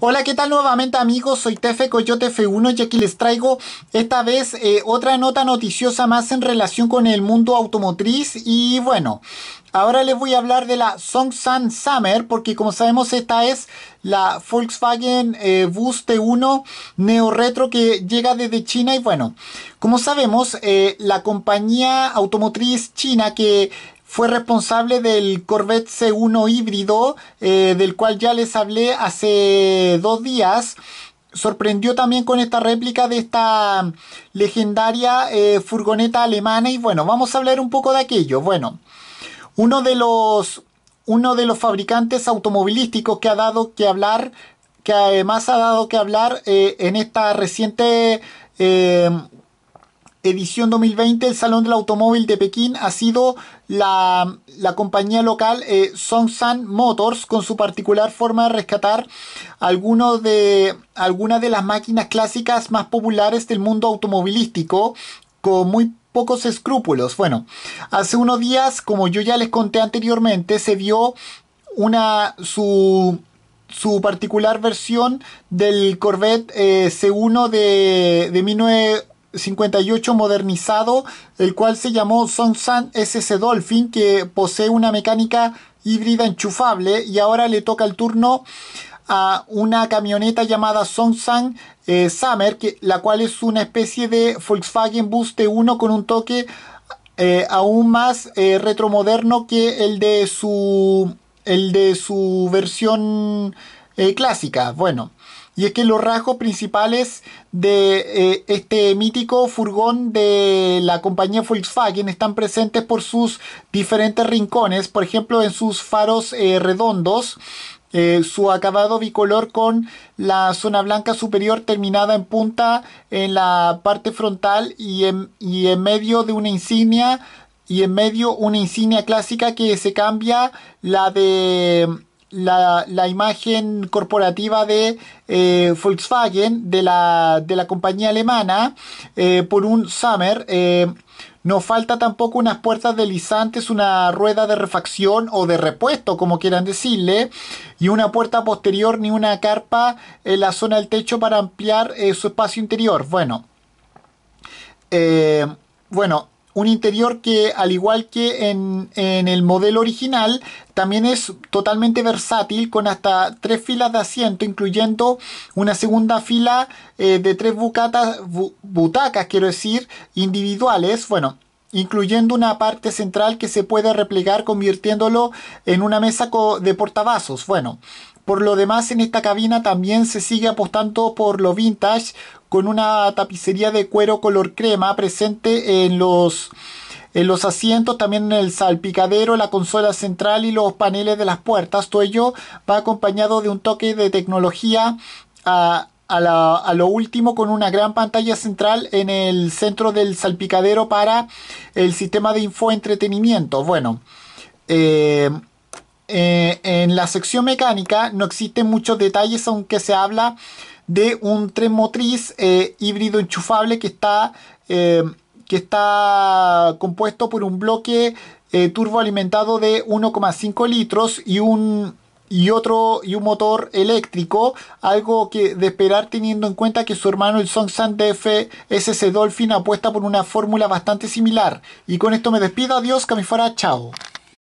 Hola, ¿qué tal nuevamente amigos? Soy Tefe Coyote F1 y aquí les traigo esta vez eh, otra nota noticiosa más en relación con el mundo automotriz y bueno, ahora les voy a hablar de la Songsan Summer porque como sabemos esta es la Volkswagen eh, Bus T1 Neo Retro que llega desde China y bueno, como sabemos eh, la compañía automotriz china que fue responsable del Corvette C1 híbrido, eh, del cual ya les hablé hace dos días. Sorprendió también con esta réplica de esta mm, legendaria eh, furgoneta alemana y bueno, vamos a hablar un poco de aquello. Bueno, uno de los, uno de los fabricantes automovilísticos que ha dado que hablar, que además ha dado que hablar eh, en esta reciente edición 2020, el Salón del Automóvil de Pekín ha sido la, la compañía local eh, Songsan Motors con su particular forma de rescatar algunas de, algunas de las máquinas clásicas más populares del mundo automovilístico con muy pocos escrúpulos. Bueno, hace unos días, como yo ya les conté anteriormente, se vio una su su particular versión del Corvette eh, C1 de, de 19 58 modernizado, el cual se llamó Sonsan SS Dolphin, que posee una mecánica híbrida enchufable y ahora le toca el turno a una camioneta llamada Sonsan eh, Summer, que, la cual es una especie de Volkswagen Bus T1 con un toque eh, aún más eh, retromoderno que el de su, el de su versión clásica. Bueno, y es que los rasgos principales de eh, este mítico furgón de la compañía Volkswagen están presentes por sus diferentes rincones, por ejemplo en sus faros eh, redondos, eh, su acabado bicolor con la zona blanca superior terminada en punta en la parte frontal y en, y en medio de una insignia y en medio una insignia clásica que se cambia la de la, imagen corporativa de eh, Volkswagen, de la, compañía alemana, eh, por un Summer. Eh, no falta tampoco unas puertas deslizantes, una rueda de refacción o de repuesto, como quieran decirle, y una puerta posterior ni una carpa en la zona del techo para ampliar su espacio interior. Bueno, bueno, un interior que al igual que en, el modelo original también es totalmente versátil con hasta tres filas de asiento incluyendo una segunda fila eh, de tres bucatas, butacas quiero decir individuales bueno incluyendo una parte central que se puede replegar convirtiéndolo en una mesa de portavasos bueno por lo demás, en esta cabina también se sigue apostando por lo vintage, con una tapicería de cuero color crema presente en los, en los asientos, también en el salpicadero, la consola central y los paneles de las puertas. Todo ello va acompañado de un toque de tecnología a, lo último con una gran pantalla central en el centro del salpicadero para el sistema de infoentretenimiento. Bueno, eh, eh, en la sección mecánica no existen muchos detalles, aunque se habla de un tren motriz eh, híbrido enchufable que está, eh, que está compuesto por un bloque turbo eh, turboalimentado de 1,5 litros y un y otro y un motor eléctrico, algo que de esperar teniendo en cuenta que su hermano el Songsan DF ese Dolphin apuesta por una fórmula bastante similar. Y con esto me despido, adiós, Camifora, chao.